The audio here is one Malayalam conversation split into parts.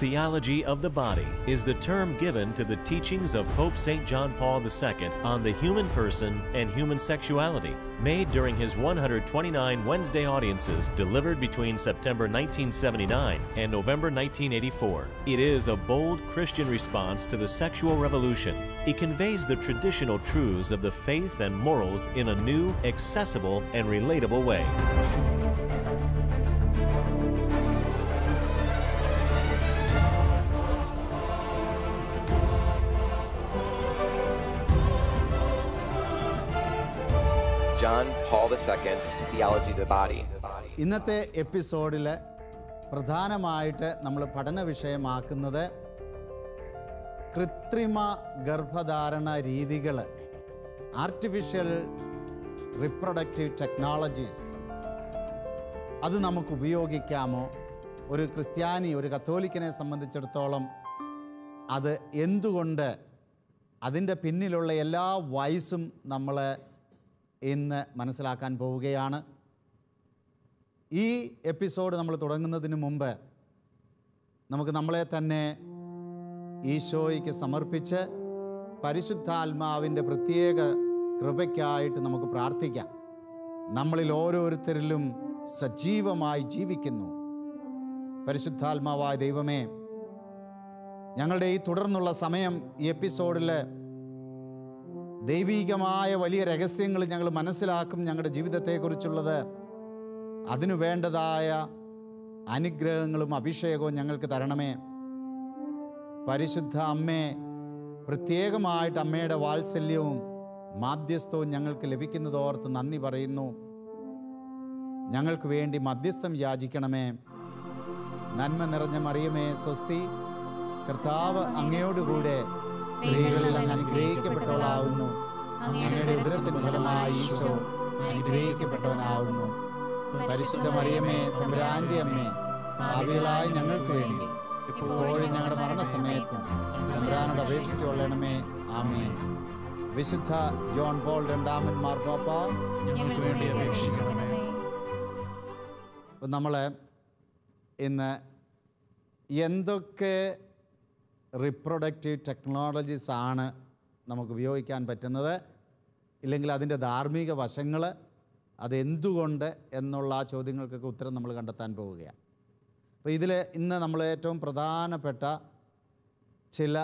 Theology of the body is the term given to the teachings of Pope St. John Paul II on the human person and human sexuality, made during his 129 Wednesday audiences delivered between September 1979 and November 1984. It is a bold Christian response to the sexual revolution. It conveys the traditional truths of the faith and morals in a new, accessible, and relatable way. John Paul II's Theology of the Body. ഇന്നത്തെ എപ്പിസോഡിൽ പ്രധാനമായിട്ട് നമ്മൾ പഠന വിഷയമാക്കുന്നത് കൃത്രിമ ഗർഭധാരണ രീതികൾ ആർട്ടിഫിഷ്യൽ റിപ്രൊഡക്റ്റീവ് ടെക്നോളജീസ് അത് നമുക്ക് ഉപയോഗിക്കാമോ ഒരു ക്രിസ്ത്യാനി ഒരു കത്തോലിക്കനെ സംബന്ധിച്ചിടത്തോളം അത് എന്തുകൊണ്ട് അതിൻ്റെ പിന്നിലുള്ള എല്ലാ വയസ്സും നമ്മളെ ഇന്ന് മനസ്സിലാക്കാൻ പോവുകയാണ് ഈ എപ്പിസോഡ് നമ്മൾ തുടങ്ങുന്നതിന് മുമ്പ് നമുക്ക് നമ്മളെ തന്നെ ഈശോയ്ക്ക് സമർപ്പിച്ച് പരിശുദ്ധാത്മാവിൻ്റെ പ്രത്യേക കൃപയ്ക്കായിട്ട് നമുക്ക് പ്രാർത്ഥിക്കാം നമ്മളിൽ ഓരോരുത്തരിലും സജീവമായി ജീവിക്കുന്നു പരിശുദ്ധാത്മാവായ ദൈവമേ ഞങ്ങളുടെ ഈ തുടർന്നുള്ള സമയം ഈ എപ്പിസോഡിൽ ദൈവീകമായ വലിയ രഹസ്യങ്ങൾ ഞങ്ങൾ മനസ്സിലാക്കും ഞങ്ങളുടെ ജീവിതത്തെക്കുറിച്ചുള്ളത് അതിനു വേണ്ടതായ അനുഗ്രഹങ്ങളും അഭിഷേകവും ഞങ്ങൾക്ക് തരണമേ പരിശുദ്ധ അമ്മേ പ്രത്യേകമായിട്ട് അമ്മയുടെ വാത്സല്യവും മാധ്യസ്ഥവും ഞങ്ങൾക്ക് ലഭിക്കുന്നതോർത്ത് നന്ദി പറയുന്നു ഞങ്ങൾക്ക് വേണ്ടി മധ്യസ്ഥം യാചിക്കണമേ നന്മ നിറഞ്ഞ മറിയമേ സ്വസ്തി കർത്താവ് അങ്ങയോടുകൂടെ സ്ത്രീകളിൽ അങ്ങ് അനുഗ്രഹിക്കപ്പെട്ടവളാവുന്നു അങ്ങയുടെ ഉദരത്തിന് ഫലമായി ഈശോ അനുഗ്രഹിക്കപ്പെട്ടവനാവുന്നു പരിശുദ്ധ തമ്പുരാന്റെ അമ്മേ ഭാവികളായ ഞങ്ങൾക്ക് വേണ്ടി ഇപ്പോഴും ഞങ്ങളുടെ മരണസമയത്തും തമ്പുരാനോട് അപേക്ഷിച്ചു കൊള്ളണമേ ആമേ വിശുദ്ധ ജോൺ പോൾ രണ്ടാമൻ മാർപ്പാപ്പ ഞങ്ങൾക്ക് വേണ്ടി അപേക്ഷിക്കണമേ നമ്മൾ ഇന്ന് എന്തൊക്കെ റിപ്രൊഡക്റ്റീവ് ടെക്നോളജീസ് ആണ് നമുക്ക് ഉപയോഗിക്കാൻ പറ്റുന്നത് ഇല്ലെങ്കിൽ അതിൻ്റെ ധാർമ്മിക വശങ്ങൾ അതെന്തുകൊണ്ട് എന്നുള്ള ആ ചോദ്യങ്ങൾക്കൊക്കെ ഉത്തരം നമ്മൾ കണ്ടെത്താൻ പോവുകയാണ് അപ്പോൾ ഇതിൽ ഇന്ന് നമ്മൾ ഏറ്റവും പ്രധാനപ്പെട്ട ചില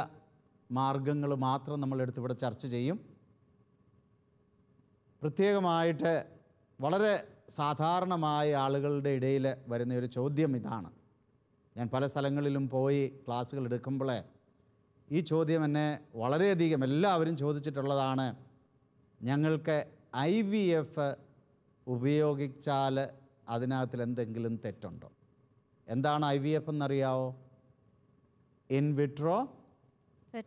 മാർഗങ്ങൾ മാത്രം നമ്മൾ എടുത്തിവിടെ ചർച്ച ചെയ്യും പ്രത്യേകമായിട്ട് വളരെ സാധാരണമായ ആളുകളുടെ ഇടയിൽ വരുന്ന ഒരു ചോദ്യം ഇതാണ് ഞാൻ പല സ്ഥലങ്ങളിലും പോയി ക്ലാസ്സുകൾ എടുക്കുമ്പോഴേ ഈ ചോദ്യം എന്നെ വളരെയധികം എല്ലാവരും ചോദിച്ചിട്ടുള്ളതാണ് ഞങ്ങൾക്ക് ഐ വി എഫ് ഉപയോഗിച്ചാൽ അതിനകത്തിൽ എന്തെങ്കിലും തെറ്റുണ്ടോ എന്താണ് ഐ വി എഫ് എന്നറിയാവോ ഇൻ വിട്രോ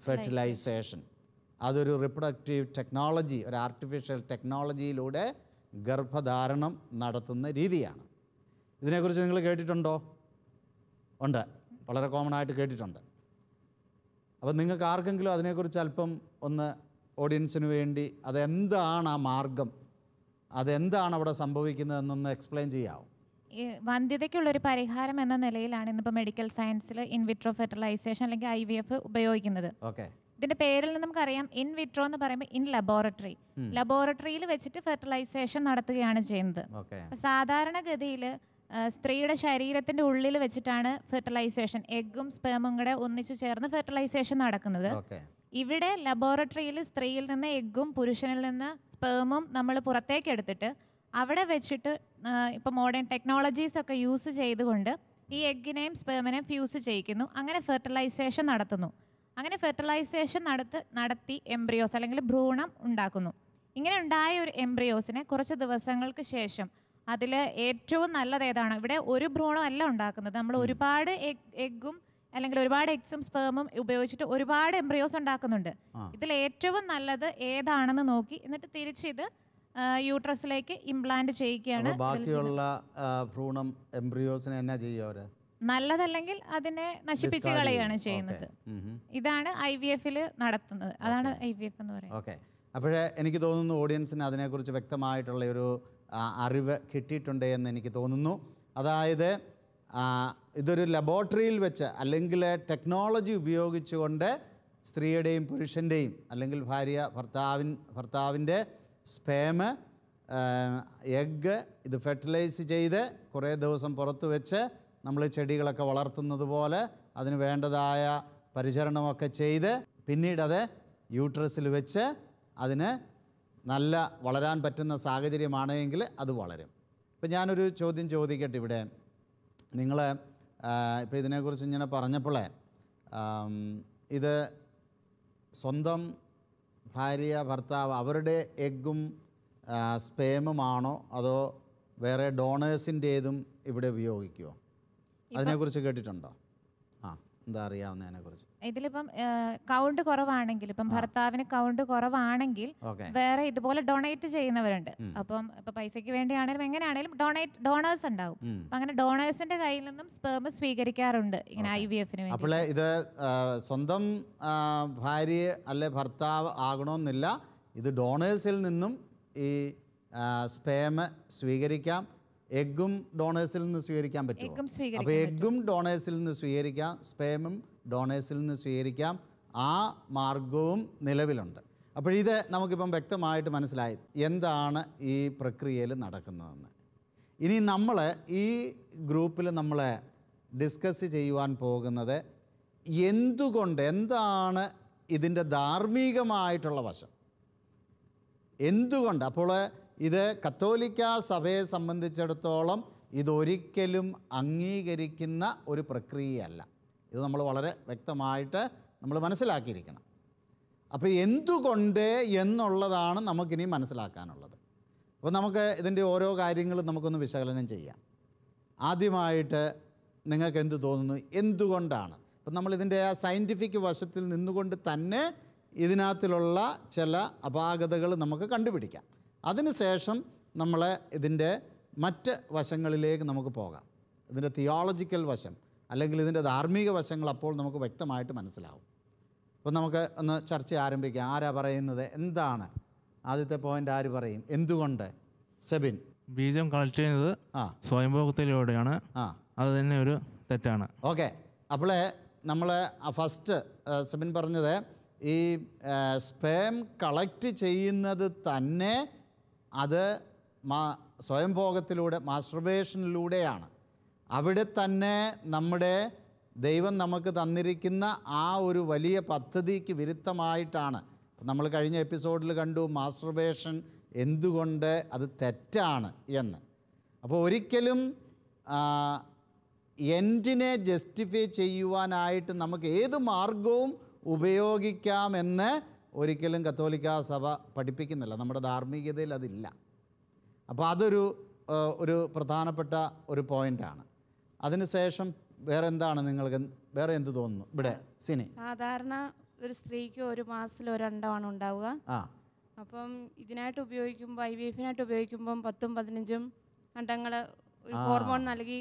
ഫെർട്ടിലൈസേഷൻ അതൊരു റിപ്രൊഡക്റ്റീവ് ടെക്നോളജി ഒരു ആർട്ടിഫിഷ്യൽ ടെക്നോളജിയിലൂടെ ഗർഭധാരണം നടത്തുന്ന രീതിയാണ് ഇതിനെക്കുറിച്ച് നിങ്ങൾ കേട്ടിട്ടുണ്ടോ ഉണ്ട് വളരെ കോമൺ ആയിട്ട് കേട്ടിട്ടുണ്ട് അപ്പം നിങ്ങൾക്ക് ആർക്കെങ്കിലും അതിനെക്കുറിച്ച് അല്പം ഒന്ന് ഓഡിയൻസിന് വേണ്ടി അതെന്താണ് ആ മാർഗം അതെന്താണ് അവിടെ സംഭവിക്കുന്നതെന്നൊന്ന് എക്സ്പ്ലെയിൻ ചെയ്യാമോ ഈ വന്ധ്യതയ്ക്കുള്ളൊരു പരിഹാരം എന്ന നിലയിലാണ് ഇന്നിപ്പോൾ മെഡിക്കൽ സയൻസിൽ ഇൻവിട്രോ ഫെർട്ടിലൈസേഷൻ അല്ലെങ്കിൽ ഐ വി എഫ് ഉപയോഗിക്കുന്നത് ഇതിന്റെ പേരിൽ നിന്ന് നമുക്കറിയാം ഇൻ വിട്രോ എന്ന് പറയുമ്പോൾ ഇൻ ലബോറട്ടറി ലബോറട്ടറിയിൽ വെച്ചിട്ട് ഫെർട്ടിലൈസേഷൻ നടത്തുകയാണ് ചെയ്യുന്നത് സാധാരണഗതിയിൽ സ്ത്രീയുടെ ശരീരത്തിന്റെ ഉള്ളിൽ വെച്ചിട്ടാണ് ഫെർട്ടിലൈസേഷൻ എഗ്ഗും സ്പേമും കൂടെ ഒന്നിച്ചു ചേർന്ന് ഫെർട്ടിലൈസേഷൻ നടക്കുന്നത് ഇവിടെ ലബോറട്ടറിയിൽ സ്ത്രീയിൽ നിന്ന് എഗ്ഗും പുരുഷനിൽ നിന്ന് സ്പേമും നമ്മൾ പുറത്തേക്ക് എടുത്തിട്ട് അവിടെ വെച്ചിട്ട് ഇപ്പോൾ മോഡേൺ ടെക്നോളജീസ് ഒക്കെ യൂസ് ചെയ്തുകൊണ്ട് ഈ എഗ്ഗിനെയും സ്പേമിനെയും ഫ്യൂസ് ചെയ്യിക്കുന്നു അങ്ങനെ ഫെർട്ടിലൈസേഷൻ നടത്തുന്നു അങ്ങനെ ഫെർട്ടിലൈസേഷൻ നടത്ത് നടത്തി എംബ്രിയോസ് അല്ലെങ്കിൽ ഭ്രൂണം ഉണ്ടാക്കുന്നു ഇങ്ങനെ ഉണ്ടായ ഒരു എംബ്രിയോസിനെ കുറച്ച് ദിവസങ്ങൾക്ക് ശേഷം അതിൽ ഏറ്റവും നല്ലത് ഏതാണ് ഇവിടെ ഒരു ഭ്രൂണം അല്ല ഉണ്ടാക്കുന്നത് നമ്മൾ ഒരുപാട് എഗ്ഗും അല്ലെങ്കിൽ ഒരുപാട് എഗ്സും സ്പേമും ഉപയോഗിച്ചിട്ട് ഒരുപാട് എംബ്രിയോസ് ഉണ്ടാക്കുന്നുണ്ട് ഇതിൽ ഏറ്റവും നല്ലത് ഏതാണെന്ന് നോക്കി എന്നിട്ട് ഇത് യൂട്രസിലേക്ക് ഇംപ്ലാന്റ് ചെയ്യുകയാണ് ബാക്കിയുള്ള ഭ്രൂണം എംബ്രിയോസിനെ എന്നാ ചെയ്യുക നല്ലതല്ലെങ്കിൽ അതിനെ നശിപ്പിച്ച് കളയാണ് ചെയ്യുന്നത് ഇതാണ് ഐ വി എഫിൽ നടത്തുന്നത് അതാണ് ഐ വി എഫ് എന്ന് പറയുന്നത് അപ്പോഴേ എനിക്ക് തോന്നുന്നു ഓഡിയൻസിന് അതിനെക്കുറിച്ച് വ്യക്തമായിട്ടുള്ള ഒരു അറിവ് കിട്ടിയിട്ടുണ്ട് എന്ന് എനിക്ക് തോന്നുന്നു അതായത് ഇതൊരു ലബോറട്ടറിയിൽ വെച്ച് അല്ലെങ്കിൽ ടെക്നോളജി ഉപയോഗിച്ചുകൊണ്ട് സ്ത്രീയുടെയും പുരുഷൻ്റെയും അല്ലെങ്കിൽ ഭാര്യ ഭർത്താവിൻ ഭർത്താവിൻ്റെ സ്പേമ് എഗ്ഗ് ഇത് ഫെർട്ടിലൈസ് ചെയ്ത് കുറേ ദിവസം പുറത്ത് വെച്ച് നമ്മൾ ചെടികളൊക്കെ വളർത്തുന്നത് പോലെ അതിന് വേണ്ടതായ പരിചരണമൊക്കെ ചെയ്ത് പിന്നീടത് യൂട്രസിൽ വെച്ച് അതിന് നല്ല വളരാൻ പറ്റുന്ന സാഹചര്യമാണെങ്കിൽ അത് വളരും ഇപ്പം ഞാനൊരു ചോദ്യം ചോദിക്കട്ടെ ഇവിടെ നിങ്ങൾ ഇപ്പോൾ ഇതിനെക്കുറിച്ച് ഇങ്ങനെ പറഞ്ഞപ്പോഴേ ഇത് സ്വന്തം ഭാര്യ ഭർത്താവ് അവരുടെ എഗ്ഗും സ്പേമുമാണോ അതോ വേറെ ഡോണേഴ്സിൻ്റെതും ഇവിടെ ഉപയോഗിക്കുമോ അതിനെക്കുറിച്ച് കേട്ടിട്ടുണ്ടോ എന്താ അറിയാവുന്നതിനെ കുറിച്ച് ഇതിലിപ്പം കൗണ്ട് കുറവാണെങ്കിൽ ഇപ്പം ഭർത്താവിന് കൗണ്ട് കുറവാണെങ്കിൽ വേറെ ഇതുപോലെ ഡൊണേറ്റ് ചെയ്യുന്നവരുണ്ട് അപ്പം ഇപ്പൊ പൈസയ്ക്ക് വേണ്ടിയാണെങ്കിലും എങ്ങനെയാണെങ്കിലും ഡൊണേറ്റ് ഡോണേഴ്സ് ഉണ്ടാവും അപ്പൊ അങ്ങനെ ഡോണേഴ്സിന്റെ കയ്യിൽ നിന്നും സ്പേം സ്വീകരിക്കാറുണ്ട് ഇങ്ങനെ ഐ വി എഫിന് അപ്പോൾ ഇത് സ്വന്തം ഭാര്യ അല്ലെ ഭർത്താവ് ആകണമെന്നില്ല ഇത് ഡോണേഴ്സിൽ നിന്നും ഈ സ്പേമ് സ്വീകരിക്കാം എഗ്ഗും ഡോണേഴ്സിൽ നിന്ന് സ്വീകരിക്കാൻ പറ്റും അപ്പോൾ എഗ്ഗും ഡോണേഴ്സിൽ നിന്ന് സ്വീകരിക്കാം സ്പേമും ഡോണേഴ്സിൽ നിന്ന് സ്വീകരിക്കാം ആ മാർഗവും നിലവിലുണ്ട് അപ്പോൾ ഇത് നമുക്കിപ്പം വ്യക്തമായിട്ട് മനസ്സിലായി എന്താണ് ഈ പ്രക്രിയയിൽ നടക്കുന്നതെന്ന് ഇനി നമ്മൾ ഈ ഗ്രൂപ്പിൽ നമ്മൾ ഡിസ്കസ് ചെയ്യുവാൻ പോകുന്നത് എന്തുകൊണ്ട് എന്താണ് ഇതിൻ്റെ ധാർമ്മികമായിട്ടുള്ള വശം എന്തുകൊണ്ട് അപ്പോൾ ഇത് കത്തോലിക്ക സഭയെ സംബന്ധിച്ചിടത്തോളം ഇതൊരിക്കലും അംഗീകരിക്കുന്ന ഒരു പ്രക്രിയയല്ല ഇത് നമ്മൾ വളരെ വ്യക്തമായിട്ട് നമ്മൾ മനസ്സിലാക്കിയിരിക്കണം അപ്പോൾ എന്തുകൊണ്ട് എന്നുള്ളതാണ് നമുക്കിനി മനസ്സിലാക്കാനുള്ളത് അപ്പോൾ നമുക്ക് ഇതിൻ്റെ ഓരോ കാര്യങ്ങളും നമുക്കൊന്ന് വിശകലനം ചെയ്യാം ആദ്യമായിട്ട് നിങ്ങൾക്ക് എന്ത് തോന്നുന്നു എന്തുകൊണ്ടാണ് അപ്പം നമ്മളിതിൻ്റെ ആ സയൻറ്റിഫിക് വശത്തിൽ നിന്നുകൊണ്ട് തന്നെ ഇതിനകത്തിലുള്ള ചില അപാകതകൾ നമുക്ക് കണ്ടുപിടിക്കാം അതിനുശേഷം നമ്മൾ ഇതിൻ്റെ മറ്റ് വശങ്ങളിലേക്ക് നമുക്ക് പോകാം ഇതിൻ്റെ തിയോളജിക്കൽ വശം അല്ലെങ്കിൽ ഇതിൻ്റെ ധാർമ്മിക വശങ്ങൾ അപ്പോൾ നമുക്ക് വ്യക്തമായിട്ട് മനസ്സിലാവും അപ്പോൾ നമുക്ക് ഒന്ന് ചർച്ച ആരംഭിക്കാം ആരാ പറയുന്നത് എന്താണ് ആദ്യത്തെ പോയിന്റ് ആര് പറയും എന്തുകൊണ്ട് സെബിൻ ബീജം കളക്ട് ചെയ്യുന്നത് ആ സ്വയംഭോഗത്തിലൂടെയാണ് ആ അത് തന്നെ ഒരു തെറ്റാണ് ഓക്കെ അപ്പോൾ നമ്മൾ ഫസ്റ്റ് സെബിൻ പറഞ്ഞത് ഈ സ്പേം കളക്ട് ചെയ്യുന്നത് തന്നെ അത് മാ സ്വയംഭോഗത്തിലൂടെ മാസ്റ്റർബേഷനിലൂടെയാണ് അവിടെ തന്നെ നമ്മുടെ ദൈവം നമുക്ക് തന്നിരിക്കുന്ന ആ ഒരു വലിയ പദ്ധതിക്ക് വിരുദ്ധമായിട്ടാണ് നമ്മൾ കഴിഞ്ഞ എപ്പിസോഡിൽ കണ്ടു മാസ്റ്റർബേഷൻ എന്തുകൊണ്ട് അത് തെറ്റാണ് എന്ന് അപ്പോൾ ഒരിക്കലും എൻഡിനെ ജസ്റ്റിഫൈ ചെയ്യുവാനായിട്ട് നമുക്ക് ഏത് മാർഗവും ഉപയോഗിക്കാമെന്ന് ഒരിക്കലും കത്തോലിക്ക സഭ പഠിപ്പിക്കുന്നില്ല നമ്മുടെ ധാർമ്മികതയിൽ അതില്ല അപ്പോൾ അതൊരു ഒരു പ്രധാനപ്പെട്ട ഒരു പോയിന്റാണ് അതിനുശേഷം വേറെ എന്താണ് നിങ്ങൾക്ക് വേറെ എന്ത് തോന്നുന്നു ഇവിടെ സിനി സാധാരണ ഒരു സ്ത്രീക്ക് ഒരു മാസത്തിൽ ഒരെണ്ണമാണ് ഉണ്ടാവുക അപ്പം ഇതിനായിട്ട് ഉപയോഗിക്കുമ്പോൾ ഐ വി എഫിനായിട്ട് ഉപയോഗിക്കുമ്പം പത്തും പതിനഞ്ചും അണ്ടങ്ങൾ ഹോർമോൺ നൽകി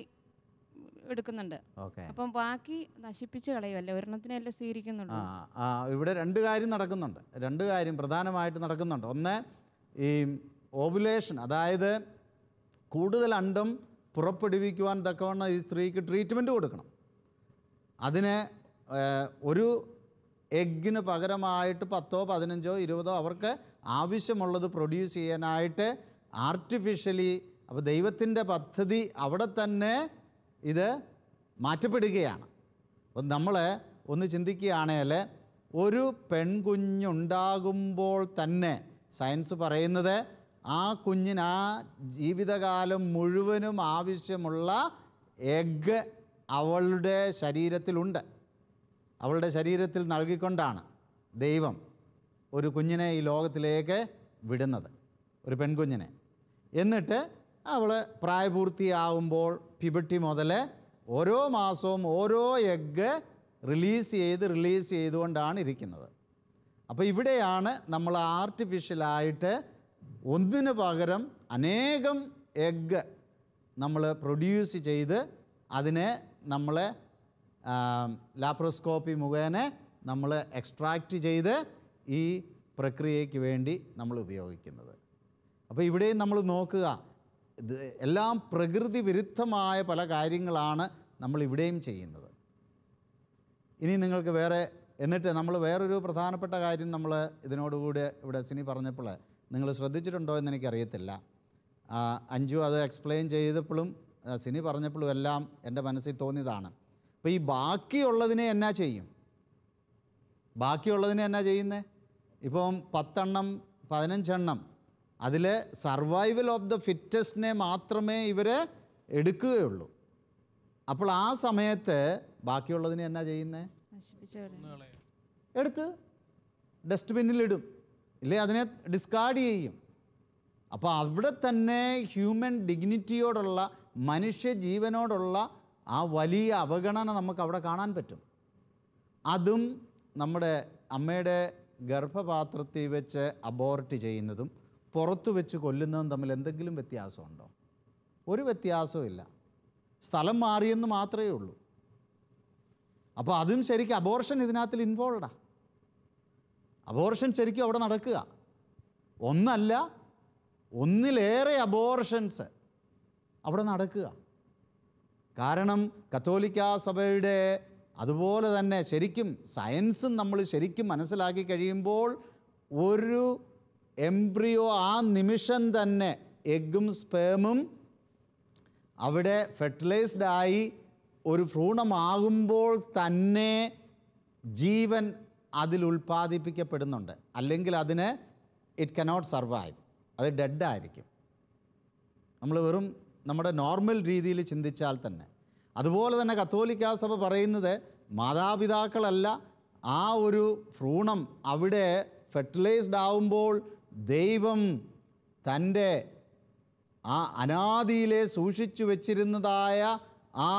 എടുക്കുന്നുണ്ട് അപ്പം ബാക്കി നശിപ്പിച്ച് കളയുമല്ലേ ഒരെണ്ണത്തിനല്ലേ സ്വീകരിക്കുന്നുണ്ട് ഇവിടെ രണ്ട് കാര്യം നടക്കുന്നുണ്ട് രണ്ട് കാര്യം പ്രധാനമായിട്ട് നടക്കുന്നുണ്ട് ഒന്ന് ഈ ഓവുലേഷൻ അതായത് കൂടുതൽ അണ്ടം പുറപ്പെടുവിക്കുവാൻ തക്കവണ്ണം ഈ സ്ത്രീക്ക് ട്രീറ്റ്മെൻറ്റ് കൊടുക്കണം അതിന് ഒരു എഗ്ഗിന് പകരമായിട്ട് പത്തോ പതിനഞ്ചോ ഇരുപതോ അവർക്ക് ആവശ്യമുള്ളത് പ്രൊഡ്യൂസ് ചെയ്യാനായിട്ട് ആർട്ടിഫിഷ്യലി അപ്പോൾ ദൈവത്തിൻ്റെ പദ്ധതി അവിടെ തന്നെ ഇത് മാറ്റപ്പെടുകയാണ് അപ്പം നമ്മൾ ഒന്ന് ചിന്തിക്കുകയാണെങ്കിൽ ഒരു പെൺകുഞ്ഞുണ്ടാകുമ്പോൾ തന്നെ സയൻസ് പറയുന്നത് ആ കുഞ്ഞിന് ആ ജീവിതകാലം മുഴുവനും ആവശ്യമുള്ള എഗ് അവളുടെ ശരീരത്തിലുണ്ട് അവളുടെ ശരീരത്തിൽ നൽകിക്കൊണ്ടാണ് ദൈവം ഒരു കുഞ്ഞിനെ ഈ ലോകത്തിലേക്ക് വിടുന്നത് ഒരു പെൺകുഞ്ഞിനെ എന്നിട്ട് അവൾ പ്രായപൂർത്തിയാവുമ്പോൾ പിബട്ടി മുതൽ ഓരോ മാസവും ഓരോ എഗ്ഗ് റിലീസ് ചെയ്ത് റിലീസ് ചെയ്തുകൊണ്ടാണ് ഇരിക്കുന്നത് അപ്പോൾ ഇവിടെയാണ് നമ്മൾ ആർട്ടിഫിഷ്യലായിട്ട് ഒന്നിനു പകരം അനേകം എഗ്ഗ് നമ്മൾ പ്രൊഡ്യൂസ് ചെയ്ത് അതിനെ നമ്മൾ ലാപ്രോസ്കോപ്പി മുഖേന നമ്മൾ എക്സ്ട്രാക്റ്റ് ചെയ്ത് ഈ പ്രക്രിയയ്ക്ക് വേണ്ടി നമ്മൾ ഉപയോഗിക്കുന്നത് അപ്പോൾ ഇവിടെയും നമ്മൾ നോക്കുക ഇത് എല്ലാം പ്രകൃതി വിരുദ്ധമായ പല കാര്യങ്ങളാണ് നമ്മൾ ഇവിടെയും ചെയ്യുന്നത് ഇനി നിങ്ങൾക്ക് വേറെ എന്നിട്ട് നമ്മൾ വേറൊരു പ്രധാനപ്പെട്ട കാര്യം നമ്മൾ ഇതിനോടുകൂടി ഇവിടെ സിനി പറഞ്ഞപ്പോൾ നിങ്ങൾ ശ്രദ്ധിച്ചിട്ടുണ്ടോ എന്ന് എനിക്കറിയത്തില്ല അഞ്ജു അത് എക്സ്പ്ലെയിൻ ചെയ്തപ്പോഴും സിനി പറഞ്ഞപ്പോഴും എല്ലാം എൻ്റെ മനസ്സിൽ തോന്നിയതാണ് അപ്പോൾ ഈ ബാക്കിയുള്ളതിനെ എന്നാ ചെയ്യും ബാക്കിയുള്ളതിനെ എന്നാ ചെയ്യുന്നത് ഇപ്പം പത്തെണ്ണം പതിനഞ്ചെണ്ണം അതിൽ സർവൈവൽ ഓഫ് ദ ഫിറ്റസ്റ്റിനെ മാത്രമേ ഇവർ എടുക്കുകയുള്ളൂ അപ്പോൾ ആ സമയത്ത് ബാക്കിയുള്ളതിന് എന്നാ ചെയ്യുന്നേ എടുത്ത് ഡസ്റ്റ്ബിന്നിലിടും ഇല്ലേ അതിനെ ഡിസ്കാർഡ് ചെയ്യും അപ്പോൾ അവിടെ തന്നെ ഹ്യൂമൻ ഡിഗ്നിറ്റിയോടുള്ള മനുഷ്യ ജീവനോടുള്ള ആ വലിയ അവഗണന നമുക്ക് അവിടെ കാണാൻ പറ്റും അതും നമ്മുടെ അമ്മയുടെ ഗർഭപാത്രത്തിൽ വെച്ച് അബോർട്ട് ചെയ്യുന്നതും പുറത്തു വെച്ച് കൊല്ലുന്നതും തമ്മിൽ എന്തെങ്കിലും വ്യത്യാസമുണ്ടോ ഒരു വ്യത്യാസമില്ല സ്ഥലം മാറിയെന്ന് മാത്രമേ ഉള്ളൂ അപ്പോൾ അതും ശരിക്കും അബോർഷൻ ഇതിനകത്തിൽ ഇൻവോൾവ്ഡാ അബോർഷൻ ശരിക്കും അവിടെ നടക്കുക ഒന്നല്ല ഒന്നിലേറെ അബോർഷൻസ് അവിടെ നടക്കുക കാരണം കത്തോലിക്ക സഭയുടെ അതുപോലെ തന്നെ ശരിക്കും സയൻസും നമ്മൾ ശരിക്കും മനസ്സിലാക്കി കഴിയുമ്പോൾ ഒരു എംബ്രിയോ ആ നിമിഷം തന്നെ എഗ്ഗും സ്പേമും അവിടെ ഫെർട്ടിലൈസ്ഡ് ആയി ഒരു ഭ്രൂണമാകുമ്പോൾ തന്നെ ജീവൻ അതിൽ ഉൽപ്പാദിപ്പിക്കപ്പെടുന്നുണ്ട് അല്ലെങ്കിൽ അതിന് ഇറ്റ് കനോട്ട് സർവൈവ് അത് ഡെഡായിരിക്കും നമ്മൾ വെറും നമ്മുടെ നോർമൽ രീതിയിൽ ചിന്തിച്ചാൽ തന്നെ അതുപോലെ തന്നെ കത്തോലിക്കാ സഭ പറയുന്നത് മാതാപിതാക്കളല്ല ആ ഒരു ഭ്രൂണം അവിടെ ഫെർട്ടിലൈസ്ഡ് ആവുമ്പോൾ ദൈവം തൻ്റെ ആ അനാദിയിലെ സൂക്ഷിച്ചു വച്ചിരുന്നതായ ആ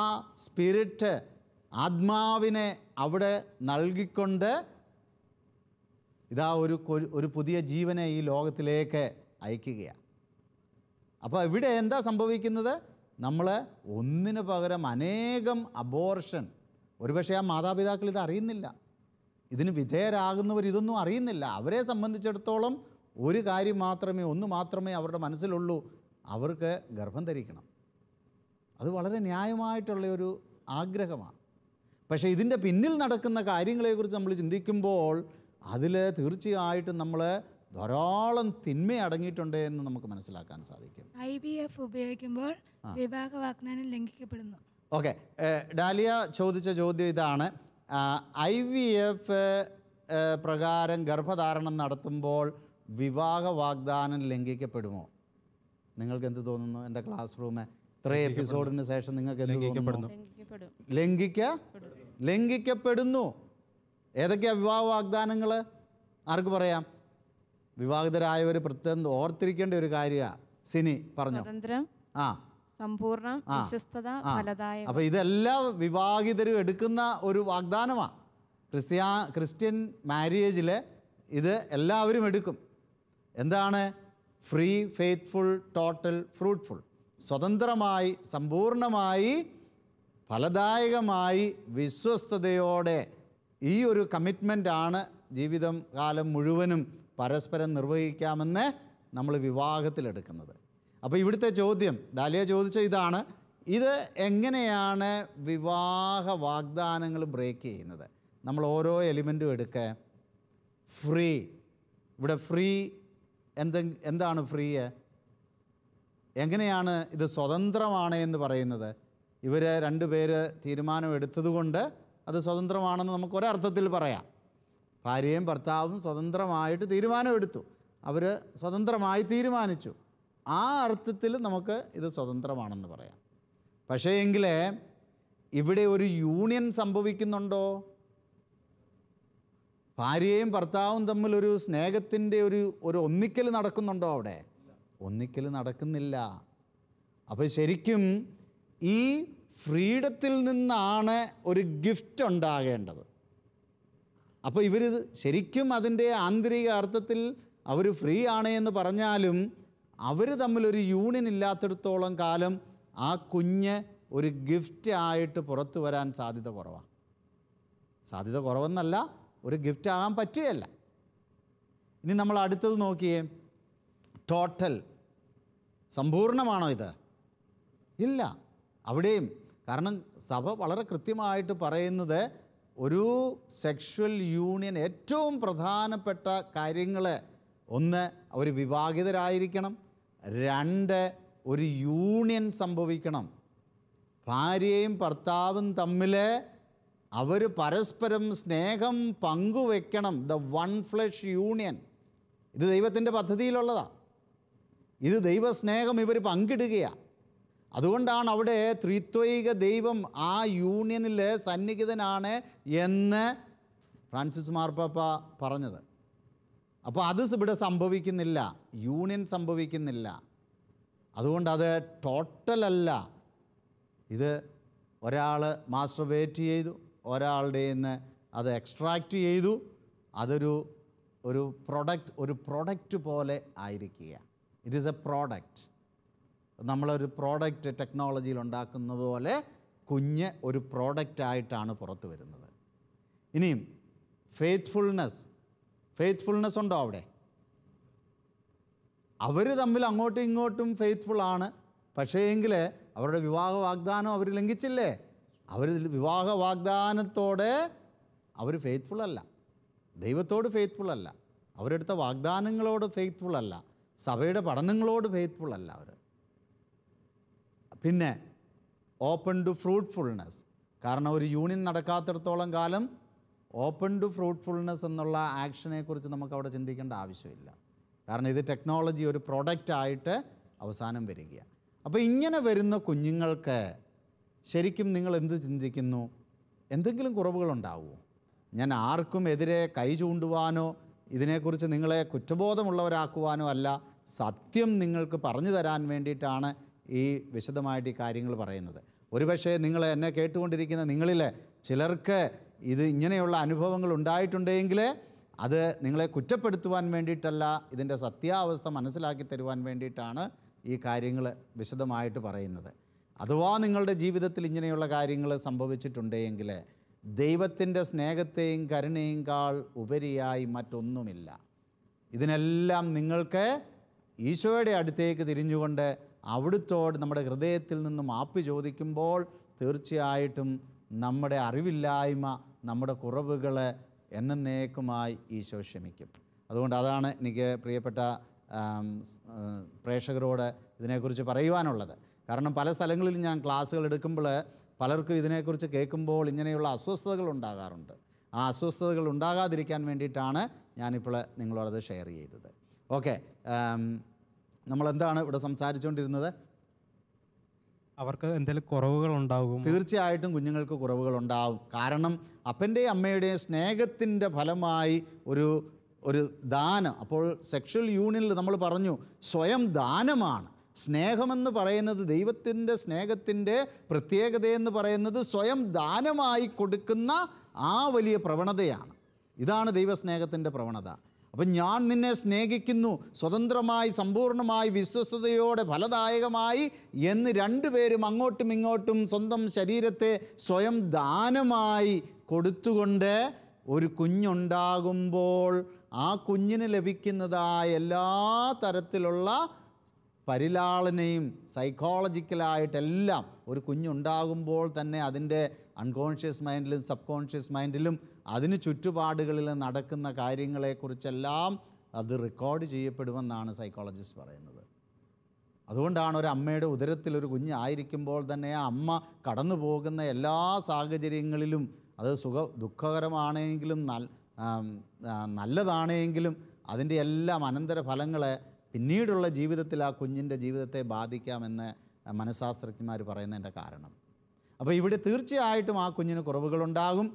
സ്പിരിറ്റ് ആത്മാവിനെ അവിടെ നൽകിക്കൊണ്ട് ഇതാ ഒരു ഒരു പുതിയ ജീവനെ ഈ ലോകത്തിലേക്ക് അയക്കുകയാണ് അപ്പോൾ ഇവിടെ എന്താ സംഭവിക്കുന്നത് നമ്മൾ ഒന്നിന് പകരം അനേകം അബോർഷൻ ഒരുപക്ഷെ ആ മാതാപിതാക്കൾ ഇത് അറിയുന്നില്ല ഇതിന് വിധേയരാകുന്നവർ ഇതൊന്നും അറിയുന്നില്ല അവരെ സംബന്ധിച്ചിടത്തോളം ഒരു കാര്യം മാത്രമേ ഒന്ന് മാത്രമേ അവരുടെ മനസ്സിലുള്ളൂ അവർക്ക് ഗർഭം ധരിക്കണം അത് വളരെ ന്യായമായിട്ടുള്ള ഒരു ആഗ്രഹമാണ് പക്ഷേ ഇതിൻ്റെ പിന്നിൽ നടക്കുന്ന കാര്യങ്ങളെക്കുറിച്ച് നമ്മൾ ചിന്തിക്കുമ്പോൾ അതിൽ തീർച്ചയായിട്ടും നമ്മൾ ധാരാളം തിന്മ അടങ്ങിയിട്ടുണ്ട് എന്ന് നമുക്ക് മനസ്സിലാക്കാൻ സാധിക്കും ഐ ബി എഫ് ഉപയോഗിക്കുമ്പോൾ വിവാഹ വാഗ്ദാനം ലംഘിക്കപ്പെടുന്നു ഓക്കെ ഡാലിയ ചോദിച്ച ചോദ്യം ഇതാണ് ഐ വി എഫ് പ്രകാരം ഗർഭധാരണം നടത്തുമ്പോൾ വിവാഹ വാഗ്ദാനം ലംഘിക്കപ്പെടുമോ നിങ്ങൾക്ക് എന്ത് തോന്നുന്നു എൻ്റെ ക്ലാസ് റൂം ഇത്രയും എപ്പിസോഡിന് ശേഷം നിങ്ങൾക്ക് എന്ത് തോന്നുന്നു ലംഘിക്ക ലംഘിക്കപ്പെടുന്നു ഏതൊക്കെയാ വിവാഹ വാഗ്ദാനങ്ങൾ ആർക്ക് പറയാം വിവാഹിതരായവർ പ്രത്യേകം ഓർത്തിരിക്കേണ്ട ഒരു കാര്യമാണ് സിനി പറഞ്ഞു ആ സമ്പൂർണ്ണ വിശ്വസ്തത അപ്പോൾ ഇതെല്ലാം വിവാഹിതരും എടുക്കുന്ന ഒരു വാഗ്ദാനമാണ് ക്രിസ്ത്യാ ക്രിസ്ത്യൻ മാരേജിൽ ഇത് എല്ലാവരും എടുക്കും എന്താണ് ഫ്രീ ഫെയ്ത്ത്ഫുൾ ടോട്ടൽ ഫ്രൂട്ട്ഫുൾ സ്വതന്ത്രമായി സമ്പൂർണമായി ഫലദായകമായി വിശ്വസ്തയോടെ ഈ ഒരു കമ്മിറ്റ്മെൻ്റാണ് ജീവിതം കാലം മുഴുവനും പരസ്പരം നിർവഹിക്കാമെന്ന് നമ്മൾ വിവാഹത്തിലെടുക്കുന്നത് അപ്പോൾ ഇവിടുത്തെ ചോദ്യം ഡാലിയ ചോദിച്ച ഇതാണ് ഇത് എങ്ങനെയാണ് വിവാഹ വാഗ്ദാനങ്ങൾ ബ്രേക്ക് ചെയ്യുന്നത് നമ്മൾ ഓരോ എലിമെൻറ്റും എടുക്കുക ഫ്രീ ഇവിടെ ഫ്രീ എന്തെ എന്താണ് ഫ്രീ എങ്ങനെയാണ് ഇത് സ്വതന്ത്രമാണ് എന്ന് പറയുന്നത് ഇവർ രണ്ടുപേര് തീരുമാനമെടുത്തതുകൊണ്ട് അത് സ്വതന്ത്രമാണെന്ന് നമുക്ക് ഒരർത്ഥത്തിൽ പറയാം ഭാര്യയും ഭർത്താവും സ്വതന്ത്രമായിട്ട് തീരുമാനമെടുത്തു അവർ സ്വതന്ത്രമായി തീരുമാനിച്ചു ആ അർത്ഥത്തിൽ നമുക്ക് ഇത് സ്വതന്ത്രമാണെന്ന് പറയാം പക്ഷേ എങ്കിലേ ഇവിടെ ഒരു യൂണിയൻ സംഭവിക്കുന്നുണ്ടോ ഭാര്യയും ഭർത്താവും തമ്മിലൊരു സ്നേഹത്തിൻ്റെ ഒരു ഒരു ഒന്നിക്കൽ നടക്കുന്നുണ്ടോ അവിടെ ഒന്നിക്കൽ നടക്കുന്നില്ല അപ്പോൾ ശരിക്കും ഈ ഫ്രീഡത്തിൽ നിന്നാണ് ഒരു ഗിഫ്റ്റ് ഉണ്ടാകേണ്ടത് അപ്പോൾ ഇവർ ശരിക്കും അതിൻ്റെ ആന്തരിക അർത്ഥത്തിൽ അവർ ഫ്രീ ആണ് എന്ന് പറഞ്ഞാലും അവർ തമ്മിലൊരു യൂണിയൻ ഇല്ലാത്തിടത്തോളം കാലം ആ കുഞ്ഞ് ഒരു ഗിഫ്റ്റ് ആയിട്ട് പുറത്തു വരാൻ സാധ്യത കുറവാണ് സാധ്യത കുറവെന്നല്ല ഒരു ഗിഫ്റ്റ് ആകാൻ പറ്റുകയല്ല ഇനി നമ്മൾ അടുത്തത് നോക്കിയേ ടോട്ടൽ സമ്പൂർണമാണോ ഇത് ഇല്ല അവിടെയും കാരണം സഭ വളരെ കൃത്യമായിട്ട് പറയുന്നത് ഒരു സെക്ഷൽ യൂണിയൻ ഏറ്റവും പ്രധാനപ്പെട്ട കാര്യങ്ങൾ ഒന്ന് അവർ വിവാഹിതരായിരിക്കണം രണ്ട് ഒരു യൂണിയൻ സംഭവിക്കണം ഭാര്യയും ഭർത്താവും തമ്മിൽ അവർ പരസ്പരം സ്നേഹം പങ്കുവെക്കണം ദ വൺ ഫ്ലഷ് യൂണിയൻ ഇത് ദൈവത്തിൻ്റെ പദ്ധതിയിലുള്ളതാണ് ഇത് ദൈവസ്നേഹം ഇവർ പങ്കിടുകയാണ് അതുകൊണ്ടാണ് അവിടെ ത്രിത്വൈക ദൈവം ആ യൂണിയനിൽ സന്നിഹിതനാണ് എന്ന് ഫ്രാൻസിസ് മാർപ്പാപ്പ പറഞ്ഞത് അപ്പോൾ അത് ഇവിടെ സംഭവിക്കുന്നില്ല യൂണിയൻ സംഭവിക്കുന്നില്ല അതുകൊണ്ട് അത് ടോട്ടലല്ല ഇത് ഒരാൾ വേറ്റ് ചെയ്തു ഒരാളുടെ നിന്ന് അത് എക്സ്ട്രാക്റ്റ് ചെയ്തു അതൊരു ഒരു പ്രൊഡക്റ്റ് ഒരു പ്രൊഡക്റ്റ് പോലെ ആയിരിക്കുക ഇറ്റ് ഈസ് എ പ്രോഡക്റ്റ് നമ്മളൊരു പ്രോഡക്റ്റ് ടെക്നോളജിയിൽ ഉണ്ടാക്കുന്നത് പോലെ കുഞ്ഞ് ഒരു പ്രോഡക്റ്റായിട്ടാണ് പുറത്തു വരുന്നത് ഇനിയും ഫെയ്ത്ത്ഫുൾനെസ് ഫെയ്ത്ത്ഫുൾനെസ് ഉണ്ടോ അവിടെ അവർ തമ്മിൽ അങ്ങോട്ടും ഇങ്ങോട്ടും ഫെയ്ത്ത്ഫുൾ ആണ് പക്ഷേ എങ്കിൽ അവരുടെ വിവാഹ വാഗ്ദാനം അവർ ലംഘിച്ചില്ലേ അവർ വിവാഹ വാഗ്ദാനത്തോടെ അവർ ഫെയ്ത്ത്ഫുൾ അല്ല ദൈവത്തോട് ഫെയ്ത്ത്ഫുൾ അല്ല അവരെടുത്ത വാഗ്ദാനങ്ങളോട് ഫെയ്ത്ത്ഫുൾ അല്ല സഭയുടെ പഠനങ്ങളോട് ഫെയ്ത്ത്ഫുൾ അല്ല അവർ പിന്നെ ഓപ്പൺ ടു ഫ്രൂട്ട്ഫുൾനെസ് കാരണം ഒരു യൂണിയൻ നടക്കാത്തിടത്തോളം കാലം ഓപ്പൺ ടു ഫ്രൂട്ട്ഫുൾനെസ് എന്നുള്ള ആക്ഷനെക്കുറിച്ച് നമുക്ക് അവിടെ ചിന്തിക്കേണ്ട ആവശ്യമില്ല കാരണം ഇത് ടെക്നോളജി ഒരു പ്രൊഡക്റ്റായിട്ട് അവസാനം വരികയാണ് അപ്പോൾ ഇങ്ങനെ വരുന്ന കുഞ്ഞുങ്ങൾക്ക് ശരിക്കും നിങ്ങൾ എന്ത് ചിന്തിക്കുന്നു എന്തെങ്കിലും കുറവുകളുണ്ടാവുമോ ഞാൻ ആർക്കും എതിരെ കൈ ചൂണ്ടുവാനോ ഇതിനെക്കുറിച്ച് നിങ്ങളെ കുറ്റബോധമുള്ളവരാക്കുവാനോ അല്ല സത്യം നിങ്ങൾക്ക് പറഞ്ഞു തരാൻ വേണ്ടിയിട്ടാണ് ഈ വിശദമായിട്ട് ഈ കാര്യങ്ങൾ പറയുന്നത് ഒരുപക്ഷേ നിങ്ങൾ എന്നെ കേട്ടുകൊണ്ടിരിക്കുന്ന നിങ്ങളിൽ ചിലർക്ക് ഇത് ഇങ്ങനെയുള്ള അനുഭവങ്ങൾ ഉണ്ടായിട്ടുണ്ടെങ്കിൽ അത് നിങ്ങളെ കുറ്റപ്പെടുത്തുവാൻ വേണ്ടിയിട്ടല്ല ഇതിൻ്റെ സത്യാവസ്ഥ മനസ്സിലാക്കി തരുവാൻ വേണ്ടിയിട്ടാണ് ഈ കാര്യങ്ങൾ വിശദമായിട്ട് പറയുന്നത് അഥവാ നിങ്ങളുടെ ജീവിതത്തിൽ ഇങ്ങനെയുള്ള കാര്യങ്ങൾ സംഭവിച്ചിട്ടുണ്ടെങ്കിൽ ദൈവത്തിൻ്റെ സ്നേഹത്തെയും കാൾ ഉപരിയായി മറ്റൊന്നുമില്ല ഇതിനെല്ലാം നിങ്ങൾക്ക് ഈശോയുടെ അടുത്തേക്ക് തിരിഞ്ഞുകൊണ്ട് അവിടുത്തോട് നമ്മുടെ ഹൃദയത്തിൽ നിന്നും മാപ്പ് ചോദിക്കുമ്പോൾ തീർച്ചയായിട്ടും നമ്മുടെ അറിവില്ലായ്മ നമ്മുടെ കുറവുകൾ എന്നേക്കുമായി ഈശോ ക്ഷമിക്കും അതുകൊണ്ട് അതാണ് എനിക്ക് പ്രിയപ്പെട്ട പ്രേക്ഷകരോട് ഇതിനെക്കുറിച്ച് പറയുവാനുള്ളത് കാരണം പല സ്ഥലങ്ങളിൽ ഞാൻ ക്ലാസ്സുകൾ എടുക്കുമ്പോൾ പലർക്കും ഇതിനെക്കുറിച്ച് കേൾക്കുമ്പോൾ ഇങ്ങനെയുള്ള അസ്വസ്ഥതകൾ ഉണ്ടാകാറുണ്ട് ആ അസ്വസ്ഥതകൾ ഉണ്ടാകാതിരിക്കാൻ വേണ്ടിയിട്ടാണ് ഞാനിപ്പോൾ നിങ്ങളോടത് ഷെയർ ചെയ്തത് ഓക്കെ നമ്മളെന്താണ് ഇവിടെ സംസാരിച്ചുകൊണ്ടിരുന്നത് അവർക്ക് എന്തെങ്കിലും കുറവുകൾ ഉണ്ടാകും തീർച്ചയായിട്ടും കുഞ്ഞുങ്ങൾക്ക് കുറവുകൾ ഉണ്ടാവും കാരണം അപ്പൻ്റെയും അമ്മയുടെയും സ്നേഹത്തിൻ്റെ ഫലമായി ഒരു ഒരു ദാനം അപ്പോൾ സെക്ഷൽ യൂണിയനിൽ നമ്മൾ പറഞ്ഞു സ്വയം ദാനമാണ് സ്നേഹമെന്ന് പറയുന്നത് ദൈവത്തിൻ്റെ സ്നേഹത്തിൻ്റെ പ്രത്യേകതയെന്ന് പറയുന്നത് സ്വയം ദാനമായി കൊടുക്കുന്ന ആ വലിയ പ്രവണതയാണ് ഇതാണ് ദൈവസ്നേഹത്തിൻ്റെ പ്രവണത അപ്പം ഞാൻ നിന്നെ സ്നേഹിക്കുന്നു സ്വതന്ത്രമായി സമ്പൂർണ്ണമായി വിശ്വസ്തയോടെ ഫലദായകമായി എന്ന് രണ്ടുപേരും അങ്ങോട്ടും ഇങ്ങോട്ടും സ്വന്തം ശരീരത്തെ സ്വയം ദാനമായി കൊടുത്തുകൊണ്ട് ഒരു കുഞ്ഞുണ്ടാകുമ്പോൾ ആ കുഞ്ഞിന് ലഭിക്കുന്നതായ എല്ലാ തരത്തിലുള്ള പരിലാളനയും സൈക്കോളജിക്കലായിട്ടെല്ലാം ഒരു കുഞ്ഞുണ്ടാകുമ്പോൾ തന്നെ അതിൻ്റെ അൺകോൺഷ്യസ് മൈൻഡിലും സബ് കോൺഷ്യസ് മൈൻഡിലും അതിന് ചുറ്റുപാടുകളിൽ നടക്കുന്ന കാര്യങ്ങളെക്കുറിച്ചെല്ലാം അത് റെക്കോർഡ് ചെയ്യപ്പെടുമെന്നാണ് സൈക്കോളജിസ്റ്റ് പറയുന്നത് അതുകൊണ്ടാണ് ഒരു അമ്മയുടെ ഉദരത്തിൽ ഒരു കുഞ്ഞ് ആയിരിക്കുമ്പോൾ തന്നെ ആ അമ്മ കടന്നു പോകുന്ന എല്ലാ സാഹചര്യങ്ങളിലും അത് സുഖ ദുഃഖകരമാണെങ്കിലും നൽ നല്ലതാണെങ്കിലും അതിൻ്റെ എല്ലാം ഫലങ്ങളെ പിന്നീടുള്ള ജീവിതത്തിൽ ആ കുഞ്ഞിൻ്റെ ജീവിതത്തെ ബാധിക്കാമെന്ന് മനഃശാസ്ത്രജ്ഞന്മാർ പറയുന്നതിൻ്റെ കാരണം അപ്പോൾ ഇവിടെ തീർച്ചയായിട്ടും ആ കുഞ്ഞിന് കുറവുകളുണ്ടാകും